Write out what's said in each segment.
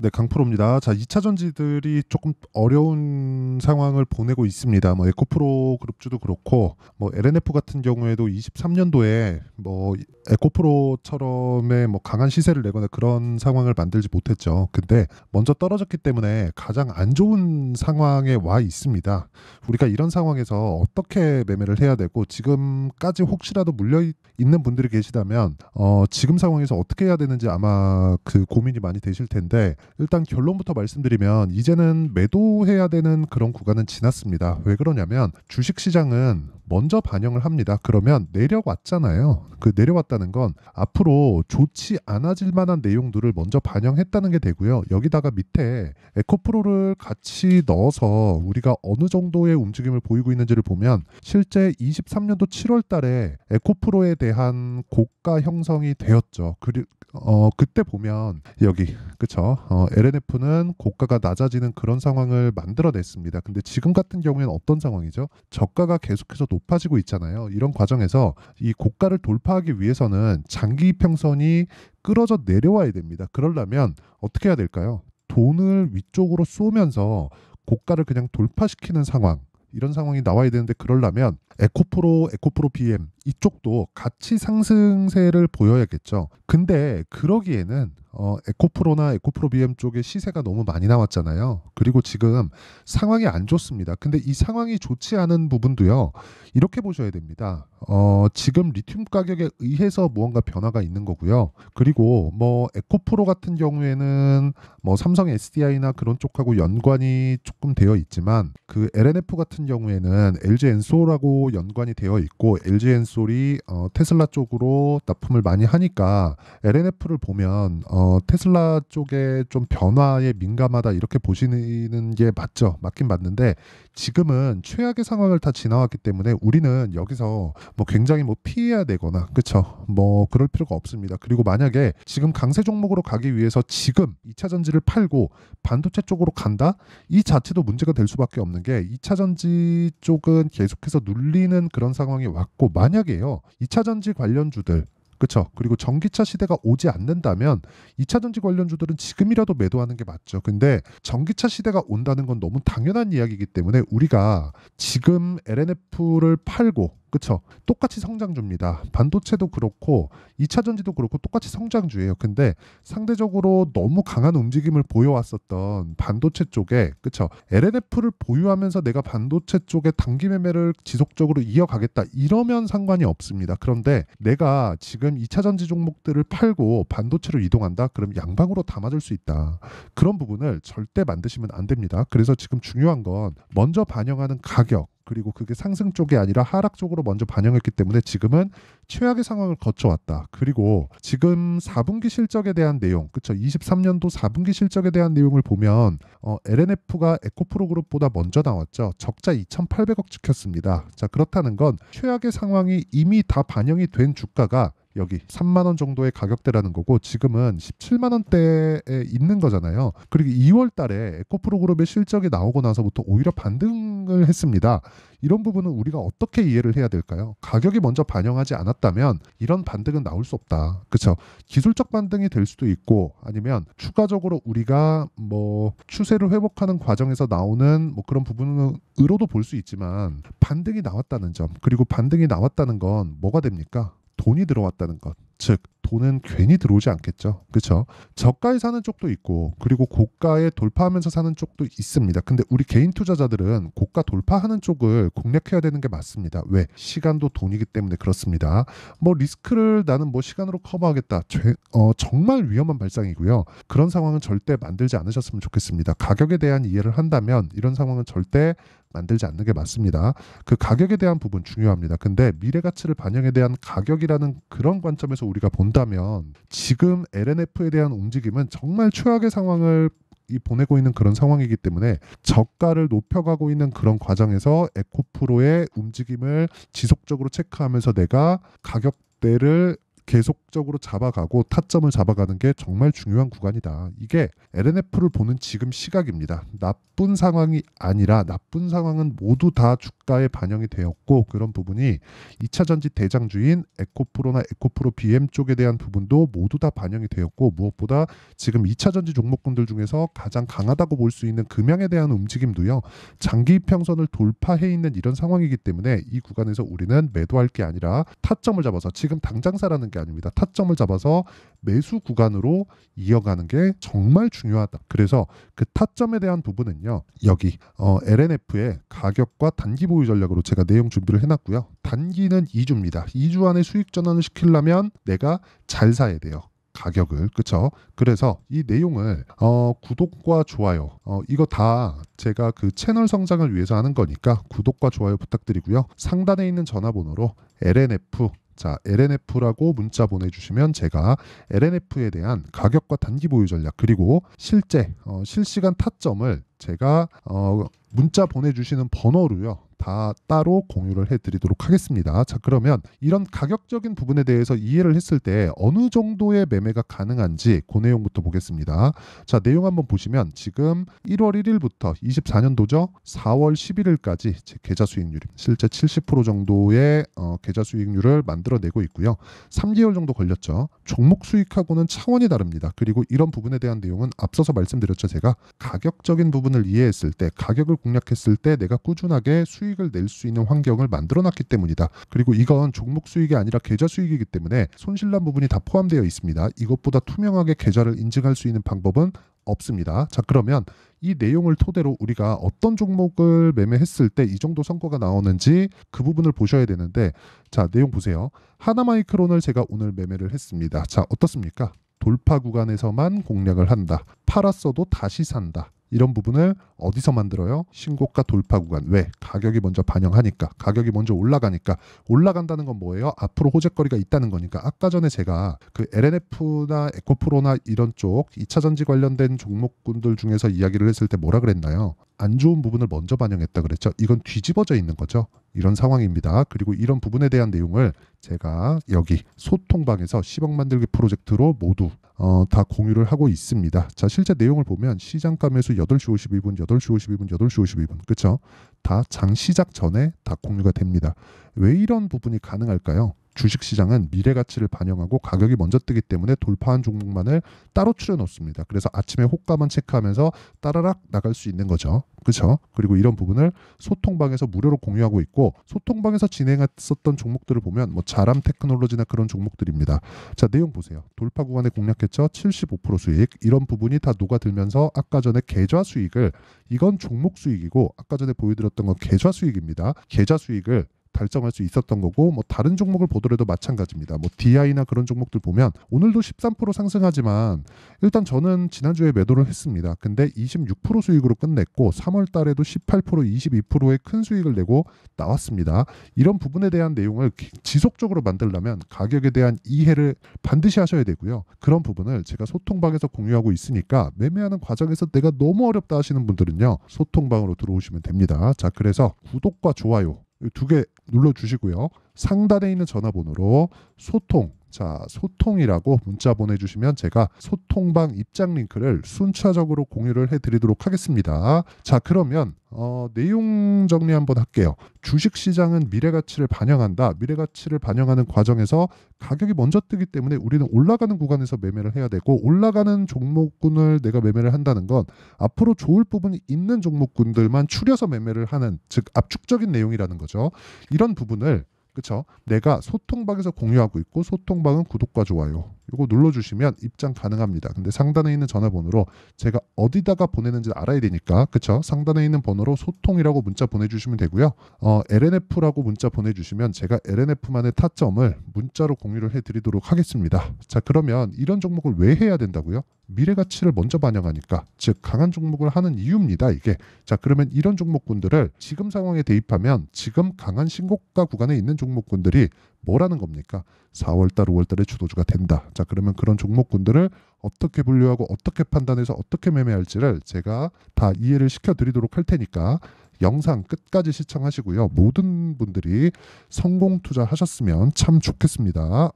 네, 강프로입니다. 자, 2차 전지들이 조금 어려운 상황을 보내고 있습니다. 뭐 에코프로 그룹주도 그렇고 뭐 LNF 같은 경우에도 23년도에 뭐 에코프로처럼의 뭐 강한 시세를 내거나 그런 상황을 만들지 못했죠. 근데 먼저 떨어졌기 때문에 가장 안 좋은 상황에 와 있습니다. 우리가 이런 상황에서 어떻게 매매를 해야 되고 지금까지 혹시라도 물려 있는 분들이 계시다면 어, 지금 상황에서 어떻게 해야 되는지 아마 그 고민이 많이 되실 텐데 일단 결론부터 말씀드리면 이제는 매도해야 되는 그런 구간은 지났습니다. 왜 그러냐면 주식 시장은 먼저 반영을 합니다. 그러면 내려왔잖아요. 그 내려왔다는 건 앞으로 좋지 않아질 만한 내용들을 먼저 반영했다는 게 되고요. 여기다가 밑에 에코프로를 같이 넣어서 우리가 어느 정도의 움직임을 보이고 있는지를 보면 실제 23년도 7월 달에 에코프로에 대한 고가 형성이 되었죠. 그리, 어, 그때 보면 여기 그쵸 어, 어, LNF는 고가가 낮아지는 그런 상황을 만들어냈습니다. 근데 지금 같은 경우에는 어떤 상황이죠? 저가가 계속해서 높아지고 있잖아요. 이런 과정에서 이 고가를 돌파하기 위해서는 장기 평선이 끌어져 내려와야 됩니다. 그러려면 어떻게 해야 될까요? 돈을 위쪽으로 쏘면서 고가를 그냥 돌파시키는 상황 이런 상황이 나와야 되는데 그러려면 에코프로, 에코프로 BM 이쪽도 같이 상승세를 보여야겠죠. 근데 그러기에는 어, 에코프로나 에코프로비엠 쪽에 시세가 너무 많이 나왔잖아요. 그리고 지금 상황이 안 좋습니다. 근데 이 상황이 좋지 않은 부분도요. 이렇게 보셔야 됩니다. 어, 지금 리튬 가격에 의해서 무언가 변화가 있는 거고요. 그리고 뭐 에코프로 같은 경우에는 뭐 삼성 SDI나 그런 쪽하고 연관이 조금 되어 있지만 그 LNF 같은 경우에는 LG 엔소라고 연관이 되어 있고 LG 엔소 빗소리 어, 테슬라 쪽으로 납품을 많이 하니까 LNF를 보면 어, 테슬라 쪽에 좀 변화에 민감하다 이렇게 보시는 게 맞죠. 맞긴 맞는데 지금은 최악의 상황을 다 지나왔기 때문에 우리는 여기서 뭐 굉장히 뭐 피해야 되거나 그쵸 뭐 그럴 필요가 없습니다. 그리고 만약에 지금 강세 종목으로 가기 위해서 지금 2차 전지를 팔고 반도체 쪽으로 간다 이 자체도 문제가 될 수밖에 없는 게 2차 전지 쪽은 계속해서 눌리는 그런 상황이 왔고 만약에 만약에요. 2차 전지 관련주들 그렇죠. 그리고 전기차 시대가 오지 않는다면 2차 전지 관련주들은 지금이라도 매도하는 게 맞죠. 근데 전기차 시대가 온다는 건 너무 당연한 이야기이기 때문에 우리가 지금 LNF를 팔고 그쵸 똑같이 성장주입니다. 반도체도 그렇고 2차 전지도 그렇고 똑같이 성장주예요. 근데 상대적으로 너무 강한 움직임을 보여왔었던 반도체 쪽에 그쵸 LNF를 보유하면서 내가 반도체 쪽에 단기 매매를 지속적으로 이어가겠다 이러면 상관이 없습니다. 그런데 내가 지금 2차 전지 종목들을 팔고 반도체로 이동한다. 그럼 양방으로 다 맞을 수 있다. 그런 부분을 절대 만드시면 안 됩니다. 그래서 지금 중요한 건 먼저 반영하는 가격 그리고 그게 상승 쪽이 아니라 하락 쪽으로 먼저 반영했기 때문에 지금은 최악의 상황을 거쳐왔다. 그리고 지금 4분기 실적에 대한 내용, 그쵸? 23년도 4분기 실적에 대한 내용을 보면 어, LNF가 에코프로 그룹보다 먼저 나왔죠. 적자 2,800억 찍혔습니다. 자 그렇다는 건 최악의 상황이 이미 다 반영이 된 주가가 여기 3만 원 정도의 가격대라는 거고 지금은 17만 원대에 있는 거잖아요. 그리고 2월 달에 에코프로 그룹의 실적이 나오고 나서부터 오히려 반등을 했습니다. 이런 부분은 우리가 어떻게 이해를 해야 될까요? 가격이 먼저 반영하지 않았다면 이런 반등은 나올 수 없다. 그렇죠? 기술적 반등이 될 수도 있고 아니면 추가적으로 우리가 뭐 추세를 회복하는 과정에서 나오는 뭐 그런 부분으로도 볼 수 있지만 반등이 나왔다는 점 그리고 반등이 나왔다는 건 뭐가 됩니까? 돈이 들어왔다는 것. 즉 돈은 괜히 들어오지 않겠죠. 그렇죠? 저가에 사는 쪽도 있고 그리고 고가에 돌파하면서 사는 쪽도 있습니다. 근데 우리 개인 투자자들은 고가 돌파하는 쪽을 공략해야 되는 게 맞습니다. 왜? 시간도 돈이기 때문에 그렇습니다. 뭐 리스크를 나는 뭐 시간으로 커버하겠다. 죄, 어, 정말 위험한 발상이고요. 그런 상황은 절대 만들지 않으셨으면 좋겠습니다. 가격에 대한 이해를 한다면 이런 상황은 절대 만들지 않는 게 맞습니다. 그 가격에 대한 부분 중요합니다. 근데 미래 가치를 반영에 대한 가격이라는 그런 관점에서 우리가 본다면 지금 LNF에 대한 움직임은 정말 최악의 상황을 이 보내고 있는 그런 상황이기 때문에 저가를 높여가고 있는 그런 과정에서 에코프로의 움직임을 지속적으로 체크하면서 내가 가격 대를 계속적으로 잡아가고 타점을 잡아가는 게 정말 중요한 구간이다. 이게 LNF를 보는 지금 시각입니다. 나쁜 상황이 아니라 나쁜 상황은 모두 다 주가에 반영이 되었고 그런 부분이 2차 전지 대장주인 에코프로나 에코프로 BM 쪽에 대한 부분도 모두 다 반영이 되었고 무엇보다 지금 2차 전지 종목군들 중에서 가장 강하다고 볼 수 있는 금양에 대한 움직임도요. 장기 평선을 돌파해 있는 이런 상황이기 때문에 이 구간에서 우리는 매도할 게 아니라 타점을 잡아서 지금 당장 사라는 게게 아닙니다. 타점을 잡아서 매수 구간으로 이어가는 게 정말 중요하다. 그래서 그 타점에 대한 부분은요. 여기 어, LNF의 가격과 단기 보유 전략으로 제가 내용 준비를 해놨고요. 단기는 2주입니다. 2주 안에 수익 전환을 시키려면 내가 잘 사야 돼요. 가격을 그쵸 그래서 이 내용을 어, 구독과 좋아요 어, 이거 다 제가 그 채널 성장을 위해서 하는 거니까 구독과 좋아요 부탁드리고요 상단에 있는 전화번호로 LNF 자, LNF라고 문자 보내주시면 제가 LNF에 대한 가격과 단기 보유 전략 그리고 실제 어, 실시간 타점을 제가 어, 문자 보내주시는 번호로요 다 따로 공유를 해드리도록 하겠습니다. 자 그러면 이런 가격적인 부분에 대해서 이해를 했을 때 어느 정도의 매매가 가능한지 그 내용부터 보겠습니다. 자 내용 한번 보시면 지금 1월 1일부터 24년도죠. 4월 11일까지 제 계좌 수익률 실제 70% 정도의 어, 계좌 수익률을 만들어내고 있고요. 3개월 정도 걸렸죠. 종목 수익하고는 차원이 다릅니다. 그리고 이런 부분에 대한 내용은 앞서서 말씀드렸죠. 제가 가격적인 부분을 이해했을 때 가격을 공략했을 때 내가 꾸준하게 수익 수익을 낼 수 있는 환경을 만들어 놨기 때문이다. 그리고 이건 종목 수익이 아니라 계좌 수익이기 때문에 손실난 부분이 다 포함되어 있습니다. 이것보다 투명하게 계좌를 인증할 수 있는 방법은 없습니다. 자, 그러면 이 내용을 토대로 우리가 어떤 종목을 매매했을 때 이 정도 성과가 나오는지 그 부분을 보셔야 되는데 자, 내용 보세요. 하나마이크론을 제가 오늘 매매를 했습니다. 자, 어떻습니까? 돌파 구간에서만 공략을 한다. 팔았어도 다시 산다. 이런 부분을 어디서 만들어요? 신고가 돌파 구간. 왜? 가격이 먼저 반영하니까. 가격이 먼저 올라가니까. 올라간다는 건 뭐예요? 앞으로 호재거리가 있다는 거니까. 아까 전에 제가 그 LNF나 에코프로나 이런 쪽 2차 전지 관련된 종목군들 중에서 이야기를 했을 때 뭐라 그랬나요? 안 좋은 부분을 먼저 반영했다 그랬죠. 이건 뒤집어져 있는 거죠. 이런 상황입니다. 그리고 이런 부분에 대한 내용을 제가 여기 소통방에서 10억 만들기 프로젝트로 모두 어, 다 공유를 하고 있습니다. 자, 실제 내용을 보면 시장감에서 8시 52분, 8시 52분, 8시 52분. 그쵸? 다 장 시작 전에 다 공유가 됩니다. 왜 이런 부분이 가능할까요? 주식시장은 미래 가치를 반영하고 가격이 먼저 뜨기 때문에 돌파한 종목만을 따로 추려놓습니다. 그래서 아침에 호가만 체크하면서 따라락 나갈 수 있는 거죠. 그렇죠? 그리고 이런 부분을 소통방에서 무료로 공유하고 있고 소통방에서 진행했었던 종목들을 보면 뭐 자람 테크놀로지나 그런 종목들입니다. 자 내용 보세요. 돌파 구간에 공략했죠. 75% 수익 이런 부분이 다 녹아들면서 아까 전에 계좌 수익을 이건 종목 수익이고 아까 전에 보여드렸던 건 계좌 수익입니다. 계좌 수익을 달성할 수 있었던 거고 뭐 다른 종목을 보더라도 마찬가지입니다. 뭐 DI나 그런 종목들 보면 오늘도 13% 상승하지만 일단 저는 지난주에 매도를 했습니다. 근데 26% 수익으로 끝냈고 3월 달에도 18% 22%의 큰 수익을 내고 나왔습니다. 이런 부분에 대한 내용을 지속적으로 만들려면 가격에 대한 이해를 반드시 하셔야 되고요. 그런 부분을 제가 소통방에서 공유하고 있으니까 매매하는 과정에서 내가 너무 어렵다 하시는 분들은요. 소통방으로 들어오시면 됩니다. 자, 그래서 구독과 좋아요 두개 눌러주시고요. 상단에 있는 전화번호로 소통 자, 소통이라고 문자 보내주시면 제가 소통방 입장 링크를 순차적으로 공유를 해드리도록 하겠습니다. 자, 그러면 어, 내용 정리 한번 할게요. 주식시장은 미래가치를 반영한다. 미래가치를 반영하는 과정에서 가격이 먼저 뜨기 때문에 우리는 올라가는 구간에서 매매를 해야 되고 올라가는 종목군을 내가 매매를 한다는 건 앞으로 좋을 부분이 있는 종목군들만 추려서 매매를 하는 즉 압축적인 내용이라는 거죠. 이런 부분을 그쵸? 내가 소통방에서 공유하고 있고 소통방은 구독과 좋아요 이거 눌러주시면 입장 가능합니다. 근데 상단에 있는 전화번호로 제가 어디다가 보내는지 알아야 되니까 그쵸? 상단에 있는 번호로 소통이라고 문자 보내주시면 되고요. 어, LNF라고 문자 보내주시면 제가 LNF만의 타점을 문자로 공유를 해드리도록 하겠습니다. 자 그러면 이런 종목을 왜 해야 된다고요? 미래 가치를 먼저 반영하니까 즉 강한 종목을 하는 이유입니다 이게 자 그러면 이런 종목군들을 지금 상황에 대입하면 지금 강한 신고가 구간에 있는 종목군들이 뭐라는 겁니까? 4월달, 5월달에 주도주가 된다. 자, 그러면 그런 종목군들을 어떻게 분류하고 어떻게 판단해서 어떻게 매매할지를 제가 다 이해를 시켜드리도록 할 테니까 영상 끝까지 시청하시고요. 모든 분들이 성공 투자하셨으면 참 좋겠습니다.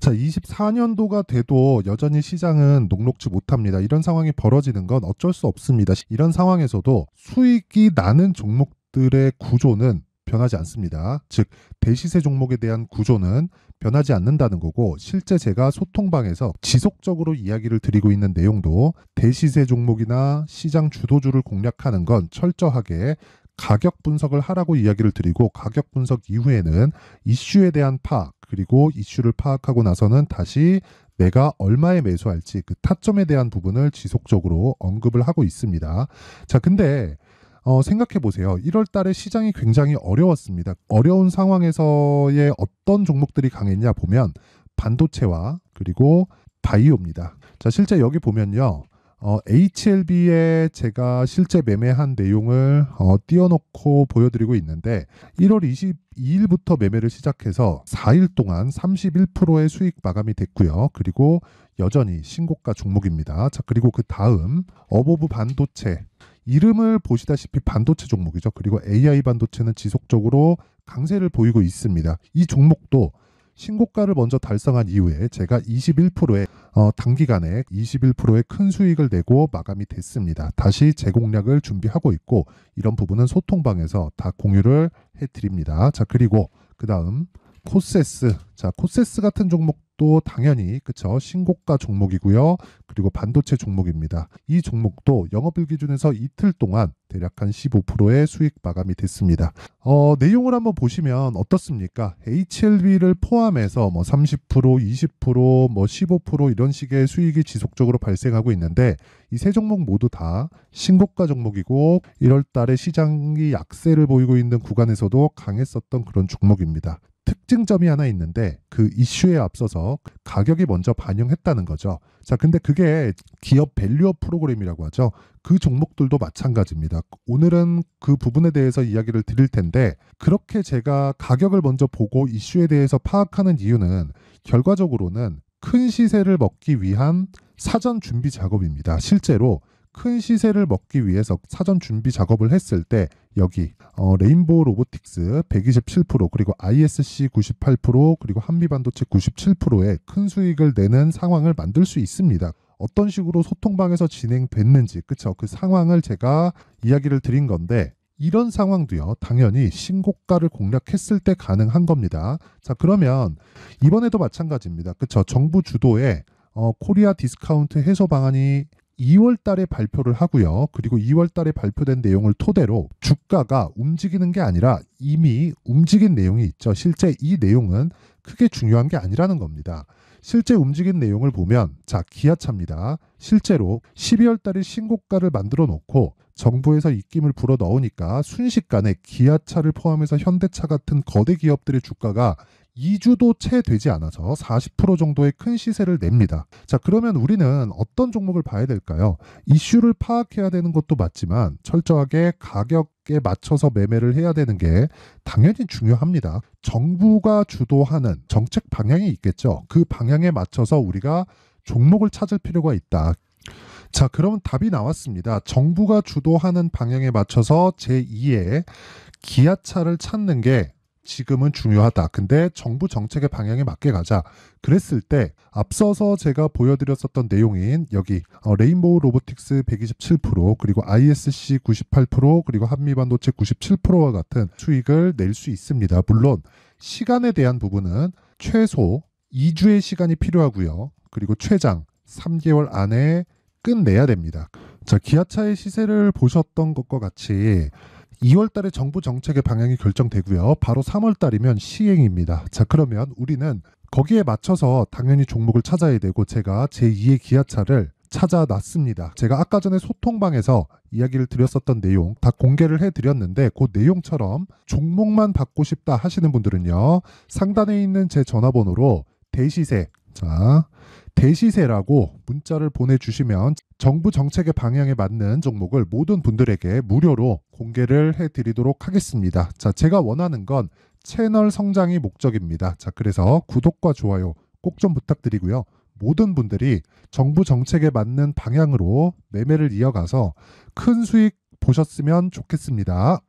자, 24년도가 돼도 여전히 시장은 녹록지 못합니다. 이런 상황이 벌어지는 건 어쩔 수 없습니다. 이런 상황에서도 수익이 나는 종목들의 구조는 변하지 않습니다. 즉 대시세 종목에 대한 구조는 변하지 않는다는 거고 실제 제가 소통방에서 지속적으로 이야기를 드리고 있는 내용도 대시세 종목이나 시장 주도주를 공략하는 건 철저하게 가격 분석을 하라고 이야기를 드리고 가격 분석 이후에는 이슈에 대한 파악 그리고 이슈를 파악하고 나서는 다시 내가 얼마에 매수할지 그 타점에 대한 부분을 지속적으로 언급을 하고 있습니다. 자, 근데 어, 생각해 보세요. 1월 달에 시장이 굉장히 어려웠습니다. 어려운 상황에서의 어떤 종목들이 강했냐 보면 반도체와 그리고 바이오입니다. 자, 실제 여기 보면요. 어, HLB에 제가 실제 매매한 내용을 어, 띄워놓고 보여드리고 있는데 1월 22일부터 매매를 시작해서 4일 동안 31%의 수익 마감이 됐고요. 그리고 여전히 신고가 종목입니다. 자, 그리고 그 다음 어버브 반도체 이름을 보시다시피 반도체 종목이죠. 그리고 AI 반도체는 지속적으로 강세를 보이고 있습니다. 이 종목도 신고가를 먼저 달성한 이후에 제가 21%의 어, 단기간에 21%의 큰 수익을 내고 마감이 됐습니다. 다시 재 공략을 준비하고 있고 이런 부분은 소통방에서 다 공유를 해드립니다. 자 그리고 그 다음 코세스 자 코세스 같은 종목 또 당연히 그쵸 신고가 종목이고요. 그리고 반도체 종목입니다. 이 종목도 영업일 기준에서 이틀 동안 대략 한 15%의 수익 마감이 됐습니다. 어, 내용을 한번 보시면 어떻습니까? HLB를 포함해서 뭐 30%, 20%, 뭐 15% 이런 식의 수익이 지속적으로 발생하고 있는데 이 세 종목 모두 다 신고가 종목이고 1월 달에 시장이 약세를 보이고 있는 구간에서도 강했었던 그런 종목입니다. 특징점이 하나 있는데 그 이슈에 앞서서 가격이 먼저 반영했다는 거죠. 자, 근데 그게 기업 밸류업 프로그램이라고 하죠. 그 종목들도 마찬가지입니다. 오늘은 그 부분에 대해서 이야기를 드릴 텐데 그렇게 제가 가격을 먼저 보고 이슈에 대해서 파악하는 이유는 결과적으로는 큰 시세를 먹기 위한 사전 준비 작업입니다. 실제로 큰 시세를 먹기 위해서 사전 준비 작업을 했을 때 여기 어, 레인보우 로보틱스 127% 그리고 ISC 98% 그리고 한미반도체 97%의 큰 수익을 내는 상황을 만들 수 있습니다. 어떤 식으로 소통방에서 진행됐는지 그쵸 그 상황을 제가 이야기를 드린 건데 이런 상황도요, 당연히 신고가를 공략했을 때 가능한 겁니다. 자, 그러면 이번에도 마찬가지입니다. 그쵸? 정부 주도의 어, 코리아 디스카운트 해소 방안이 2월 달에 발표를 하고요. 그리고 2월 달에 발표된 내용을 토대로 주가가 움직이는 게 아니라 이미 움직인 내용이 있죠. 실제 이 내용은 크게 중요한 게 아니라는 겁니다. 실제 움직인 내용을 보면 자, 기아차입니다. 실제로 12월 달에 신고가를 만들어 놓고 정부에서 입김을 불어 넣으니까 순식간에 기아차를 포함해서 현대차 같은 거대 기업들의 주가가 2주도채 되지 않아서 40% 정도의 큰 시세를 냅니다. 자, 그러면 우리는 어떤 종목을 봐야 될까요? 이슈를 파악해야 되는 것도 맞지만 철저하게 가격 에 맞춰서 매매를 해야 되는 게 당연히 중요합니다. 정부가 주도하는 정책 방향이 있겠죠. 그 방향에 맞춰서 우리가 종목을 찾을 필요가 있다. 자, 그러면 답이 나왔습니다. 정부가 주도하는 방향에 맞춰서 제2의 기아차를 찾는 게 지금은 중요하다. 근데 정부 정책의 방향에 맞게 가자. 그랬을 때 앞서서 제가 보여드렸었던 내용인 여기 어, 레인보우 로보틱스 127% 그리고 ISC 98% 그리고 한미반도체 97%와 같은 수익을 낼 수 있습니다. 물론 시간에 대한 부분은 최소 2주의 시간이 필요하고요. 그리고 최장 3개월 안에 끝내야 됩니다. 자, 기아차의 시세를 보셨던 것과 같이 2월 달에 정부 정책의 방향이 결정되고요. 바로 3월 달이면 시행입니다. 자, 그러면 우리는 거기에 맞춰서 당연히 종목을 찾아야 되고 제가 제2의 기아차를 찾아놨습니다. 제가 아까 전에 소통방에서 이야기를 드렸었던 내용 다 공개를 해드렸는데 그 내용처럼 종목만 받고 싶다 하시는 분들은요. 상단에 있는 제 전화번호로 대시세 자, 대시세라고 문자를 보내주시면 정부 정책의 방향에 맞는 종목을 모든 분들에게 무료로 공개를 해드리도록 하겠습니다. 자, 제가 원하는 건 채널 성장이 목적입니다. 자, 그래서 구독과 좋아요 꼭 좀 부탁드리고요. 모든 분들이 정부 정책에 맞는 방향으로 매매를 이어가서 큰 수익 보셨으면 좋겠습니다.